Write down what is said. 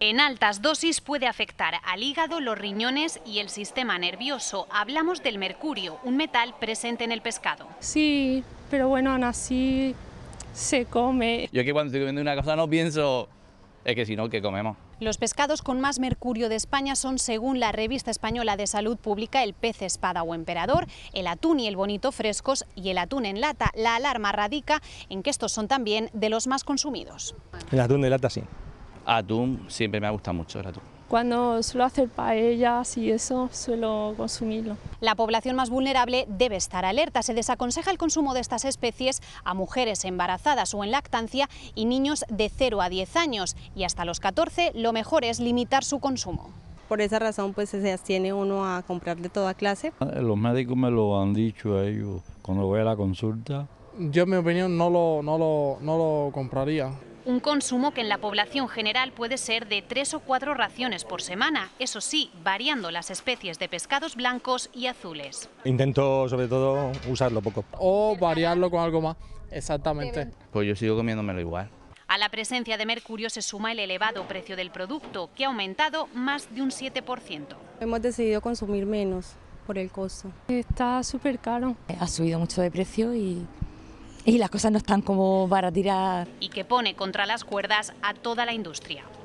En altas dosis puede afectar al hígado, los riñones y el sistema nervioso. Hablamos del mercurio, un metal presente en el pescado. Sí, pero bueno, aún así se come. Yo que cuando estoy comiendo una cosa no pienso, es que si no, ¿qué comemos? Los pescados con más mercurio de España son, según la revista española de salud pública, el pez espada o emperador, el atún y el bonito frescos y el atún en lata. La alarma radica en que estos son también de los más consumidos. El atún de lata sí, Atún, siempre me ha gustado mucho el atún. Cuando suelo hacer paellas y eso, suelo consumirlo. La población más vulnerable debe estar alerta. Se desaconseja el consumo de estas especies a mujeres embarazadas o en lactancia y niños de 0 a 10 años. Y hasta los 14 lo mejor es limitar su consumo. Por esa razón pues se tiene uno a comprar de toda clase. Los médicos me lo han dicho a ellos cuando voy a la consulta. Yo en mi opinión no lo, no lo, no lo compraría un consumo que en la población general puede ser de tres o cuatro raciones por semana, eso sí, variando las especies de pescados blancos y azules. Intento sobre todo usarlo poco. O variarlo con algo más, exactamente. Pues yo sigo comiéndomelo igual. A la presencia de mercurio se suma el elevado precio del producto, que ha aumentado más de un 7%. Hemos decidido consumir menos por el costo. Está súper caro. Ha subido mucho de precio y y las cosas no están como para tirar. Y que pone contra las cuerdas a toda la industria.